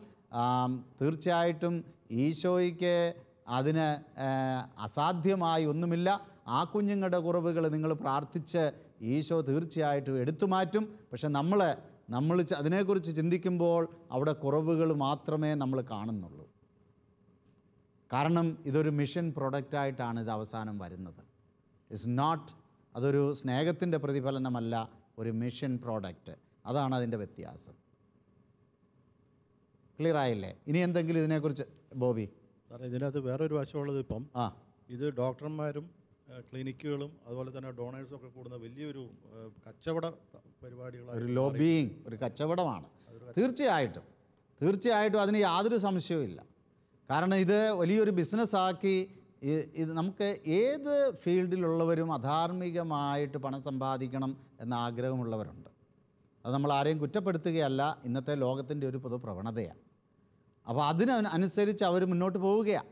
തീർച്ചയായിട്ടും ഈശോയ്ക്ക് അതിന് അസാധ്യമായി ഒന്നുമില്ല ആ കുഞ്ഞുങ്ങളുടെ കുറവുകൾ നിങ്ങൾ പ്രാർത്ഥിച്ച് ഈശോ തീർച്ചയായിട്ടും എടുത്തു മാറ്റും പക്ഷെ നമ്മൾ നമ്മൾ അതിനെക്കുറിച്ച് ചിന്തിക്കുമ്പോൾ അവിടെ കുറവുകൾ മാത്രമേ നമ്മൾ കാണുന്നുള്ളൂ കാരണം ഇതൊരു മിഷൻ പ്രൊഡക്റ്റായിട്ടാണ് ഇത് അവസാനം വരുന്നത് ഇസ് നോട്ട് അതൊരു സ്നേഹത്തിൻ്റെ പ്രതിഫലനമല്ല ഒരു മിഷൻ പ്രോഡക്റ്റ് അതാണ് അതിൻ്റെ വ്യത്യാസം ക്ലിയർ ആയില്ലേ ഇനി എന്തെങ്കിലും ഇതിനെക്കുറിച്ച് ബോബി സാറേ ഇതിനകത്ത് വേറൊരു വശമുള്ളത് ഇപ്പം ആ ഇത് ഡോക്ടർമാരും ക്ലിനിക്കുകളും അതുപോലെ തന്നെ ഡോണേഴ്സും ഒക്കെ കൂടുന്ന വലിയൊരു കച്ചവട പരിപാടികളാണ് ഒരു ലോബിയിങ് ഒരു കച്ചവടമാണ് തീർച്ചയായിട്ടും തീർച്ചയായിട്ടും അതിന് യാതൊരു സംശയവും കാരണം ഇത് വലിയൊരു ബിസിനസ്സാക്കി ഇത് നമുക്ക് ഏത് ഫീൽഡിലുള്ളവരും അധാർമികമായിട്ട് പണം സമ്പാദിക്കണം എന്ന ആഗ്രഹമുള്ളവരുണ്ട് അത് നമ്മൾ ആരെയും കുറ്റപ്പെടുത്തുകയല്ല ഇന്നത്തെ ലോകത്തിൻ്റെ ഒരു പൊതു പ്രവണതയാണ് അപ്പോൾ അതിനനുസരിച്ച് അവർ മുന്നോട്ട് പോവുകയാണ്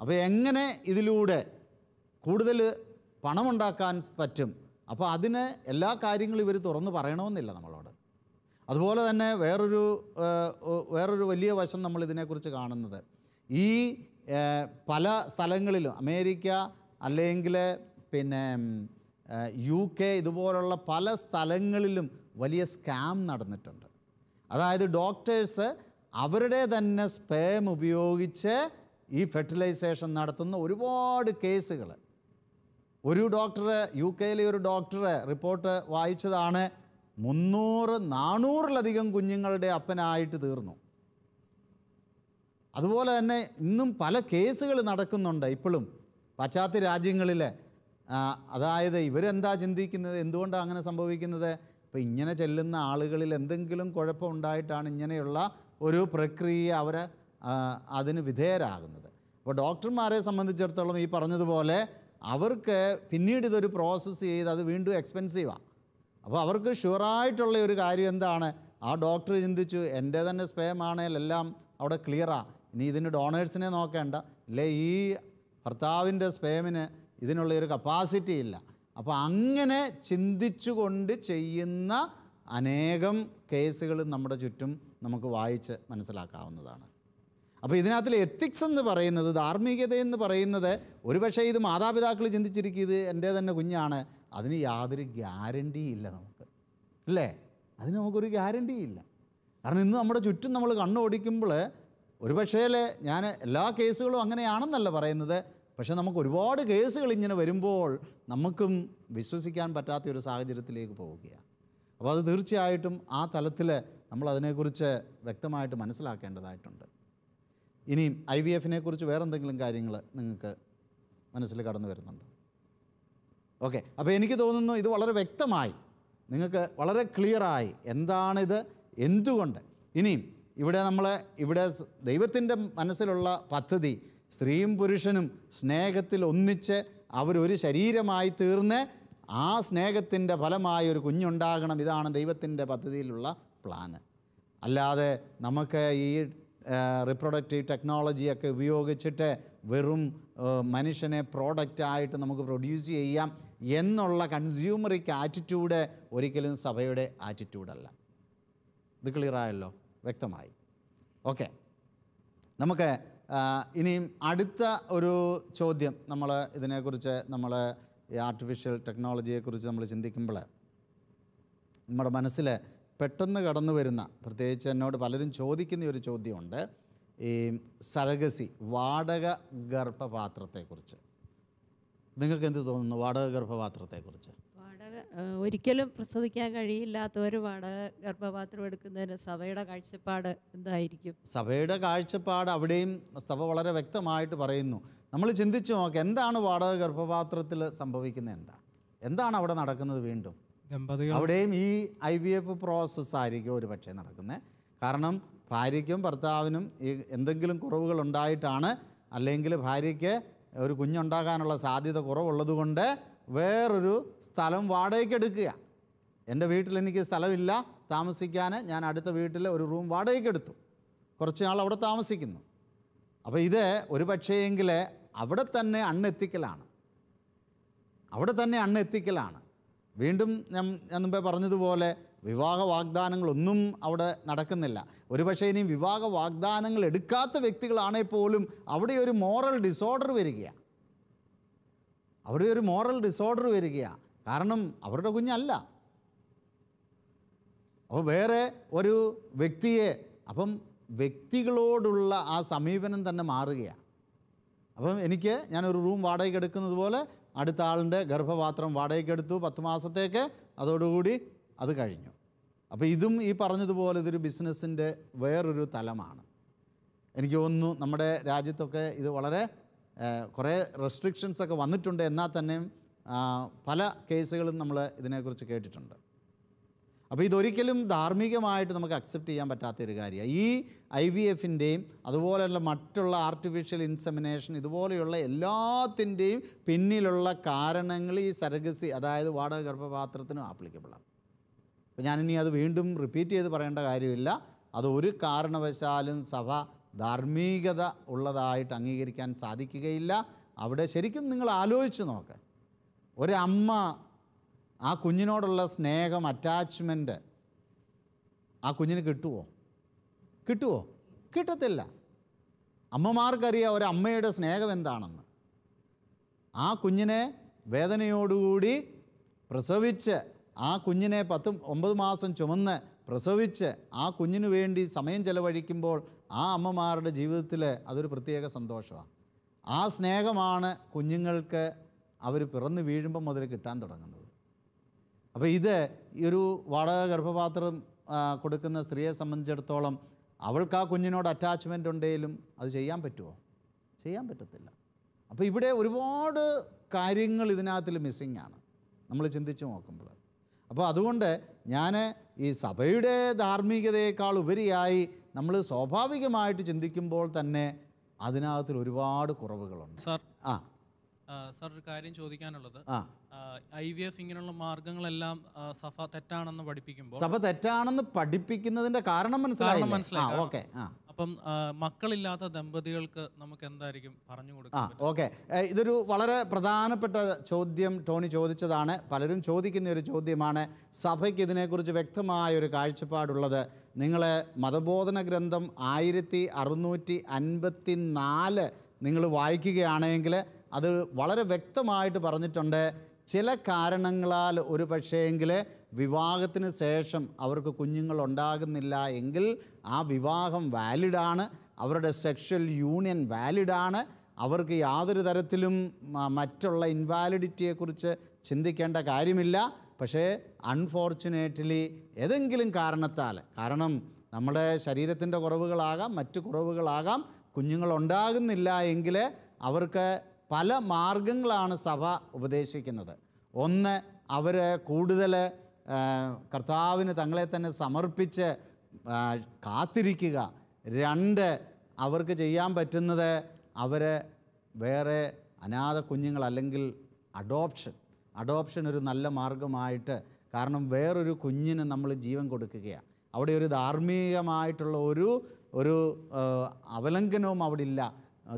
അപ്പോൾ എങ്ങനെ ഇതിലൂടെ കൂടുതൽ പണമുണ്ടാക്കാൻ പറ്റും അപ്പോൾ അതിന് എല്ലാ കാര്യങ്ങളും ഇവർ തുറന്നു പറയണമെന്നില്ല നമ്മളോട് അതുപോലെ തന്നെ വേറൊരു വേറൊരു വലിയ വശം നമ്മൾ ഇതിനെക്കുറിച്ച് കാണുന്നത് ഈ പല സ്ഥലങ്ങളിലും അമേരിക്ക അല്ലെങ്കിൽ പിന്നെ യു കെ ഇതുപോലുള്ള പല സ്ഥലങ്ങളിലും വലിയ സ്കാം നടന്നിട്ടുണ്ട് അതായത് ഡോക്ടേഴ്സ് അവരുടെ തന്നെ സ്പേം ഉപയോഗിച്ച് ഈ ഫെർട്ടിലൈസേഷൻ നടത്തുന്ന ഒരുപാട് കേസുകൾ ഒരു ഡോക്ടർ യു കെയിലെ ഒരു ഡോക്ടർ റിപ്പോർട്ട് വായിച്ചതാണ് മുന്നൂറ് നാനൂറിലധികം കുഞ്ഞുങ്ങളുടെ അപ്പനായിട്ട് തീർന്നു അതുപോലെ തന്നെ ഇന്നും പല കേസുകൾ നടക്കുന്നുണ്ട് ഇപ്പോഴും പാശ്ചാത്യ രാജ്യങ്ങളിലെ അതായത് ഇവരെന്താ ചിന്തിക്കുന്നത് എന്തുകൊണ്ടാണ് അങ്ങനെ സംഭവിക്കുന്നത് അപ്പോൾ ഇങ്ങനെ ചെല്ലുന്ന ആളുകളിൽ എന്തെങ്കിലും കുഴപ്പമുണ്ടായിട്ടാണ് ഇങ്ങനെയുള്ള ഒരു പ്രക്രിയ അവർ അതിന് വിധേയരാകുന്നത് അപ്പോൾ ഡോക്ടർമാരെ സംബന്ധിച്ചിടത്തോളം ഈ പറഞ്ഞതുപോലെ അവർക്ക് പിന്നീട് ഇതൊരു പ്രോസസ്സ് ചെയ്ത് അത് വീണ്ടും എക്സ്പെൻസീവാണ് അപ്പോൾ അവർക്ക് ഷുവറായിട്ടുള്ള ഒരു കാര്യം എന്താണ് ആ ഡോക്ടർ ചിന്തിച്ചു എൻ്റെ തന്നെ സ്പേമാണേലെല്ലാം എല്ലാം അവിടെ ക്ലിയറാണ് നീ ഇതിൻ്റെ ഡോണേഴ്സിനെ നോക്കേണ്ട അല്ലേ ഈ ഭർത്താവിൻ്റെ സ്പേമിന് ഇതിനുള്ള ഒരു കപ്പാസിറ്റി ഇല്ല അപ്പോൾ അങ്ങനെ ചിന്തിച്ചുകൊണ്ട് ചെയ്യുന്ന അനേകം കേസുകൾ നമ്മുടെ ചുറ്റും നമുക്ക് വായിച്ച് മനസ്സിലാക്കാവുന്നതാണ് അപ്പോൾ ഇതിനകത്തിൽ എത്തിക്സ് എന്ന് പറയുന്നത് ധാർമ്മികത എന്ന് പറയുന്നത് ഒരുപക്ഷെ ഇത് മാതാപിതാക്കൾ ചിന്തിച്ചിരിക്കും ഇത് എൻ്റെ തന്നെ കുഞ്ഞാണ് അതിന് യാതൊരു ഗ്യാരണ്ടി ഇല്ല നമുക്ക് അല്ലേ അതിന് നമുക്കൊരു ഗ്യാരണ്ടി ഇല്ല കാരണം ഇന്ന് നമ്മുടെ ചുറ്റും നമ്മൾ കണ്ണോടിക്കുമ്പോൾ ഒരു പക്ഷേ ഞാൻ എല്ലാ കേസുകളും അങ്ങനെയാണെന്നല്ല പറയുന്നത് പക്ഷേ നമുക്ക് ഒരുപാട് കേസുകൾ ഇങ്ങനെ വരുമ്പോൾ നമുക്കും വിശ്വസിക്കാൻ പറ്റാത്ത ഒരു സാഹചര്യത്തിലേക്ക് പോവുകയാണ് അപ്പോൾ അത് തീർച്ചയായിട്ടും ആ തലത്തിൽ നമ്മൾ അതിനെക്കുറിച്ച് വ്യക്തമായിട്ട് മനസ്സിലാക്കേണ്ടതായിട്ടുണ്ട് ഇനി ഐ വി എഫിനെ കുറിച്ച് വേറെന്തെങ്കിലും കാര്യങ്ങൾ നിങ്ങൾക്ക് മനസ്സിൽ കടന്നു വരുന്നുണ്ട് ഓക്കെ അപ്പോൾ എനിക്ക് തോന്നുന്നു ഇത് വളരെ വ്യക്തമായി നിങ്ങൾക്ക് വളരെ ക്ലിയറായി എന്താണിത് എന്തുകൊണ്ട് ഇനിയും ഇവിടെ നമ്മൾ ഇവിടെ ദൈവത്തിൻ്റെ മനസ്സിലുള്ള പദ്ധതി സ്ത്രീയും പുരുഷനും സ്നേഹത്തിൽ ഒന്നിച്ച് അവരൊരു ശരീരമായി തീർന്ന് ആ സ്നേഹത്തിൻ്റെ ഫലമായ ഒരു കുഞ്ഞുണ്ടാകണം ഇതാണ് ദൈവത്തിൻ്റെ പദ്ധതിയിലുള്ള പ്ലാന് അല്ലാതെ നമുക്ക് ഈ റിപ്രൊഡക്റ്റീവ് ടെക്നോളജിയൊക്കെ ഉപയോഗിച്ചിട്ട് വെറും മനുഷ്യനെ പ്രോഡക്റ്റായിട്ട് നമുക്ക് പ്രൊഡ്യൂസ് ചെയ്യാം എന്നുള്ള കൺസ്യൂമറിക്ക് ആറ്റിറ്റ്യൂഡ് ഒരിക്കലും സഭയുടെ ആറ്റിറ്റ്യൂഡല്ല ഇത് ക്ലിയറായല്ലോ വ്യക്തമായി ഓക്കെ നമുക്ക് ഇനിയും അടുത്ത ഒരു ചോദ്യം നമ്മൾ ഇതിനെക്കുറിച്ച് നമ്മൾ ഈ ആർട്ടിഫിഷ്യൽ ടെക്നോളജിയെക്കുറിച്ച് നമ്മൾ ചിന്തിക്കുമ്പോൾ നമ്മുടെ മനസ്സിൽ പെട്ടെന്ന് കടന്നു വരുന്ന പ്രത്യേകിച്ച് എന്നോട് പലരും ചോദിക്കുന്ന ഒരു ചോദ്യമുണ്ട് ഈ സരഗസി വാടക ഗർഭപാത്രത്തെക്കുറിച്ച് നിങ്ങൾക്ക് എന്ത് തോന്നുന്നു വാടക ഗർഭപാത്രത്തെക്കുറിച്ച് ഒരിക്കലും പ്രസവിക്കാൻ കഴിയില്ലാത്ത ഒരുപാട് ഗർഭപാത്രം എടുക്കുന്നതിന് സഭയുടെ കാഴ്ചപ്പാട് എന്തായിരിക്കും സഭയുടെ കാഴ്ചപ്പാട് അവിടെയും സഭ വളരെ വ്യക്തമായിട്ട് പറയുന്നു നമ്മൾ ചിന്തിച്ചു നോക്കുക എന്താണ് വാടക ഗർഭപാത്രത്തിൽ സംഭവിക്കുന്നത് എന്താ എന്താണ് അവിടെ നടക്കുന്നത് വീണ്ടും അവിടെയും ഈ ഐ വി എഫ് പ്രോസസ് ആയിരിക്കും ഒരു പക്ഷേ നടക്കുന്നത് കാരണം ഭാര്യയ്ക്കും ഭർത്താവിനും ഈ എന്തെങ്കിലും കുറവുകൾ ഉണ്ടായിട്ടാണ് അല്ലെങ്കിൽ ഭാര്യയ്ക്ക് ഒരു കുഞ്ഞുണ്ടാകാനുള്ള സാധ്യത കുറവുള്ളത് കൊണ്ട് വേറൊരു സ്ഥലം വാടകയ്ക്ക് എടുക്കുക എൻ്റെ വീട്ടിൽ എനിക്ക് സ്ഥലമില്ല താമസിക്കാൻ ഞാൻ അടുത്ത വീട്ടിൽ ഒരു റൂം വാടകയ്ക്ക് എടുത്തു കുറച്ച് നാൾ അവിടെ താമസിക്കുന്നു അപ്പോൾ ഇത് ഒരു പക്ഷേയെങ്കിൽ അവിടെ തന്നെ അണ്ണെത്തിക്കലാണ് അവിടെ തന്നെ അണ്ണെത്തിക്കലാണ് വീണ്ടും ഞാൻ ഞാൻ മുമ്പേ പറഞ്ഞതുപോലെ വിവാഹ വാഗ്ദാനങ്ങളൊന്നും അവിടെ നടക്കുന്നില്ല ഒരുപക്ഷെ ഇനി വിവാഹ വാഗ്ദാനങ്ങൾ എടുക്കാത്ത വ്യക്തികളാണെങ്കിൽ പോലും അവിടെ ഒരു മോറൽ ഡിസോർഡർ വരികയാണ് അവിടെ ഒരു മോറൽ ഡിസോർഡർ വരികയാണ് കാരണം അവരുടെ കുഞ്ഞല്ല അപ്പോൾ വേറെ ഒരു വ്യക്തിയെ അപ്പം വ്യക്തികളോടുള്ള ആ സമീപനം തന്നെ മാറുകയാണ് അപ്പം എനിക്ക് ഞാനൊരു റൂം വാടകയ്ക്ക് എടുക്കുന്നത് പോലെ അടുത്ത ആളിൻ്റെ ഗർഭപാത്രം വാടകയ്ക്ക് എടുത്തു പത്ത് മാസത്തേക്ക് അതോടുകൂടി അത് കഴിഞ്ഞു അപ്പോൾ ഇതും ഈ പറഞ്ഞതുപോലെ ഇതൊരു ബിസിനസ്സിൻ്റെ വേറൊരു തലമാണ് എനിക്ക് തോന്നുന്നു നമ്മുടെ രാജ്യത്തൊക്കെ ഇത് വളരെ കുറേ റെസ്ട്രിക്ഷൻസ് ഒക്കെ വന്നിട്ടുണ്ട് എന്നാൽ തന്നെയും പല കേസുകളും നമ്മൾ ഇതിനെക്കുറിച്ച് കേട്ടിട്ടുണ്ട് അപ്പോൾ ഇതൊരിക്കലും ധാർമ്മികമായിട്ട് നമുക്ക് അക്സെപ്റ്റ് ചെയ്യാൻ പറ്റാത്ത ഒരു കാര്യമാണ് ഈ ഐ വി എഫിൻ്റെയും അതുപോലെയുള്ള മറ്റുള്ള ആർട്ടിഫിഷ്യൽ ഇൻസെമിനേഷൻ ഇതുപോലെയുള്ള എല്ലാത്തിൻ്റെയും പിന്നിലുള്ള കാരണങ്ങൾ ഈ സരഗസി അതായത് വാടക ഗർഭപാത്രത്തിനും ആപ്ലിക്കബിളാണ് അപ്പോൾ ഞാനിനി അത് വീണ്ടും റിപ്പീറ്റ് ചെയ്ത് പറയേണ്ട കാര്യമില്ല അത് ഒരു കാരണവശാലും സഭ ധാർമ്മികത ഉള്ളതായിട്ട് അംഗീകരിക്കാൻ സാധിക്കുകയില്ല അവിടെ ശരിക്കും നിങ്ങൾ ആലോചിച്ച് നോക്ക് ഒരമ്മ ആ കുഞ്ഞിനോടുള്ള സ്നേഹം അറ്റാച്ച്മെൻറ്റ് ആ കുഞ്ഞിന് കിട്ടുമോ കിട്ടുമോ കിട്ടത്തില്ല അമ്മമാർക്കറിയാം ഒരമ്മയുടെ സ്നേഹം എന്താണെന്ന് ആ കുഞ്ഞിനെ വേദനയോടുകൂടി പ്രസവിച്ച് ആ കുഞ്ഞിനെ പത്ത് ഒമ്പത് മാസം ചുമന്ന് പ്രസവിച്ച് ആ കുഞ്ഞിനു വേണ്ടി സമയം ചെലവഴിക്കുമ്പോൾ ആ അമ്മമാരുടെ ജീവിതത്തിൽ അതൊരു പ്രത്യേക സന്തോഷമാണ് ആ സ്നേഹമാണ് കുഞ്ഞുങ്ങൾക്ക് അവർ പിറന്നു വീഴുമ്പോൾ മുതൽ കിട്ടാൻ തുടങ്ങുന്നത് അപ്പോൾ ഇത് ഈ ഒരു വാടക ഗർഭപാത്രം കൊടുക്കുന്ന സ്ത്രീയെ സംബന്ധിച്ചിടത്തോളം അവൾക്ക് ആ കുഞ്ഞിനോട് അറ്റാച്ച്മെൻ്റ് ഉണ്ടെങ്കിലും അത് ചെയ്യാൻ പറ്റുമോ ചെയ്യാൻ പറ്റത്തില്ല അപ്പോൾ ഇവിടെ ഒരുപാട് കാര്യങ്ങൾ ഇതിനകത്തിൽ മിസ്സിങ് ആണ് നമ്മൾ ചിന്തിച്ച് നോക്കുമ്പോൾ അപ്പോൾ അതുകൊണ്ട് ഞാൻ ഈ സഭയുടെ ധാർമ്മികതയേക്കാൾ ഉപരിയായി നമ്മൾ സ്വാഭാവികമായിട്ട് ചിന്തിക്കുമ്പോൾ തന്നെ അതിനകത്തിൽ ഒരുപാട് കുറവുകളുണ്ട് സാർ ആ സാർ ഒരു കാര്യം ചോദിക്കാനുള്ളത് ഐ വി എഫ് ഇങ്ങനെയുള്ള മാർഗങ്ങളെല്ലാം സഭ തെറ്റാണെന്ന് പഠിപ്പിക്കുമ്പോൾ സഭ തെറ്റാണെന്ന് പഠിപ്പിക്കുന്നതിന്റെ കാരണം മനസ്സിലായി മനസ്സിലായി ഓക്കെ അപ്പം മക്കളില്ലാത്ത ദമ്പതികൾക്ക് നമുക്ക് എന്തായിരിക്കും പറഞ്ഞു കൊടുക്കാം ആ ഓക്കെ ഇതൊരു വളരെ പ്രധാനപ്പെട്ട ചോദ്യം ടോണി ചോദിച്ചതാണ് പലരും ചോദിക്കുന്ന ഒരു ചോദ്യമാണ് സഭയ്ക്ക് ഇതിനെക്കുറിച്ച് വ്യക്തമായ ഒരു കാഴ്ചപ്പാടുള്ളത് നിങ്ങൾ മതബോധന ഗ്രന്ഥം ആയിരത്തി അറുന്നൂറ്റി അൻപത്തി നാല് നിങ്ങൾ വായിക്കുകയാണെങ്കിൽ അത് വളരെ വ്യക്തമായിട്ട് പറഞ്ഞിട്ടുണ്ട് ചില കാരണങ്ങളാൽ ഒരു എങ്കിൽ വിവാഹത്തിന് ശേഷം അവർക്ക് കുഞ്ഞുങ്ങൾ ഉണ്ടാകുന്നില്ല എങ്കിൽ ആ വിവാഹം വാലിഡാണ് അവരുടെ സെക്ഷൽ യൂണിയൻ വാലിഡാണ് അവർക്ക് യാതൊരു തരത്തിലും മറ്റുള്ള ഇൻവാലിഡിറ്റിയെക്കുറിച്ച് ചിന്തിക്കേണ്ട കാര്യമില്ല പക്ഷേ അൺഫോർച്ചുനേറ്റ്ലി ഏതെങ്കിലും കാരണത്താൽ കാരണം നമ്മുടെ ശരീരത്തിൻ്റെ കുറവുകളാകാം മറ്റു കുറവുകളാകാം കുഞ്ഞുങ്ങളുണ്ടാകുന്നില്ല എങ്കിൽ അവർക്ക് പല മാർഗങ്ങളാണ് സഭ ഉപദേശിക്കുന്നത് ഒന്ന് അവർ കൂടുതൽ കർത്താവിന് തങ്ങളെ തന്നെ സമർപ്പിച്ച് കാത്തിരിക്കുക രണ്ട് അവർക്ക് ചെയ്യാൻ പറ്റുന്നത് അവരെ വേറെ അനാഥ കുഞ്ഞുങ്ങൾ അല്ലെങ്കിൽ അഡോപ്ഷൻ അഡോപ്ഷൻ ഒരു നല്ല മാർഗമായിട്ട് കാരണം വേറൊരു കുഞ്ഞിന് നമ്മൾ ജീവൻ കൊടുക്കുകയാണ് അവിടെ ഒരു ധാർമ്മികമായിട്ടുള്ള ഒരു ഒരു അവലംഘനവും അവിടെ ഇല്ല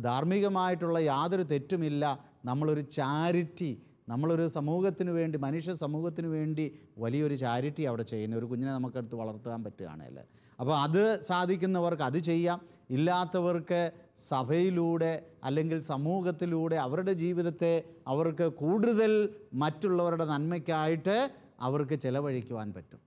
ധാർമ്മികമായിട്ടുള്ള യാതൊരു തെറ്റുമില്ല നമ്മളൊരു ചാരിറ്റി നമ്മളൊരു സമൂഹത്തിന് വേണ്ടി മനുഷ്യ സമൂഹത്തിന് വേണ്ടി വലിയൊരു ചാരിറ്റി അവിടെ ചെയ്യുന്ന ഒരു കുഞ്ഞിനെ നമുക്കടുത്ത് വളർത്താൻ പറ്റുകയാണെങ്കിൽ അപ്പോൾ അത് സാധിക്കുന്നവർക്ക് അത് ചെയ്യാം ഇല്ലാത്തവർക്ക് സഭയിലൂടെ അല്ലെങ്കിൽ സമൂഹത്തിലൂടെ അവരുടെ ജീവിതത്തെ അവർക്ക് കൂടുതൽ മറ്റുള്ളവരുടെ നന്മയ്ക്കായിട്ട് അവർക്ക് ചിലവഴിക്കുവാൻ പറ്റും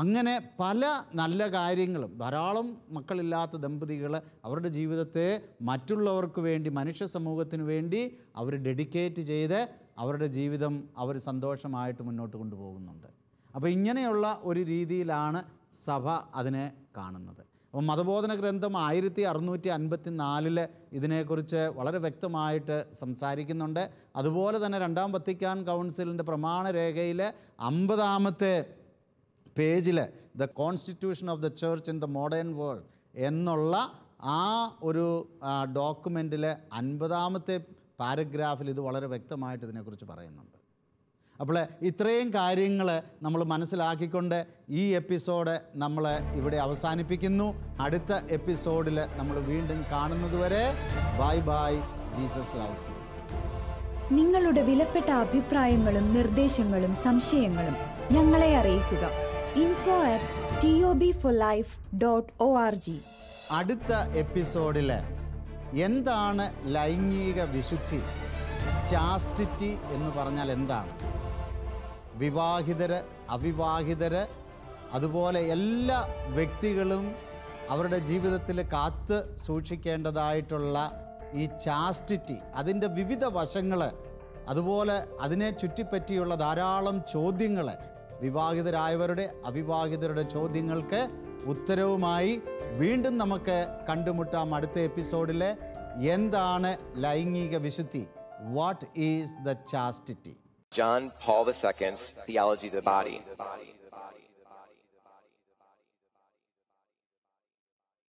അങ്ങനെ പല നല്ല കാര്യങ്ങളും ധാരാളം മക്കളില്ലാത്ത ദമ്പതികൾ അവരുടെ ജീവിതത്തെ മറ്റുള്ളവർക്ക് വേണ്ടി മനുഷ്യ സമൂഹത്തിന് വേണ്ടി അവർ ഡെഡിക്കേറ്റ് ചെയ്ത് അവരുടെ ജീവിതം അവർ സന്തോഷമായിട്ട് മുന്നോട്ട് കൊണ്ടുപോകുന്നുണ്ട് അപ്പോൾ ഇങ്ങനെയുള്ള ഒരു രീതിയിലാണ് സഭ അതിനെ കാണുന്നത് അപ്പോൾ മതബോധന ഗ്രന്ഥം ആയിരത്തി അറുന്നൂറ്റി അൻപത്തി നാലിൽ ഇതിനെക്കുറിച്ച് വളരെ വ്യക്തമായിട്ട് സംസാരിക്കുന്നുണ്ട് അതുപോലെ തന്നെ രണ്ടാം വത്തിക്കാൻ കൗൺസിലിൻ്റെ പ്രമാണരേഖയിൽ അമ്പതാമത്തെ പേജിൽ the constitution of the church in the modern world എന്നുള്ള ആ ഒരു ഡോക്യുമെൻറ്റിൽ അൻപതാമത്തെ പാരഗ്രാഫിൽ ഇത് വളരെ വ്യക്തമായിട്ട് ഇതിനെക്കുറിച്ച് പറയുന്നുണ്ട് അപ്പോൾ ഇത്രയും കാര്യങ്ങൾ നമ്മൾ മനസ്സിലാക്കിക്കൊണ്ട് ഈ എപ്പിസോഡ് നമ്മൾ ഇവിടെ അവസാനിപ്പിക്കുന്നു അടുത്ത എപ്പിസോഡിൽ നമ്മൾ വീണ്ടും കാണുന്നതുവരെ ബൈ ബൈ ജീസസ് ലവ്സ് നിങ്ങളുടെ വിലപ്പെട്ട അഭിപ്രായങ്ങളും നിർദ്ദേശങ്ങളും സംശയങ്ങളും ഞങ്ങളെ അറിയിക്കുക info at T O B four life dot O R G അടുത്ത എപ്പിസോഡിലെ എന്താണ് ലൈംഗിക വിശുദ്ധി ചാസ്റ്റിറ്റി എന്ന് പറഞ്ഞാൽ എന്താണ് വിവാഹിതര് അവിവാഹിതര് അതുപോലെ എല്ലാ വ്യക്തികളും അവരുടെ ജീവിതത്തിൽ കാത്ത് സൂക്ഷിക്കേണ്ടതായിട്ടുള്ള ഈ ചാസ്റ്റിറ്റി അതിൻ്റെ വിവിധ വശങ്ങൾ അതുപോലെ അതിനെ ചുറ്റിപ്പറ്റിയുള്ള ധാരാളം ചോദ്യങ്ങൾ വിവാഹിതരായവരുടെ അവിവാഹിതരുടെ ചോദ്യങ്ങൾക്ക് ഉത്തരവുമായി വീണ്ടും നമുക്ക് കണ്ടുമുട്ടാം അടുത്ത എപ്പിസോഡിൽ എന്താണ് ലൈംഗിക വിശുദ്ധി what is the chastity John Paul II's Theology of the Body.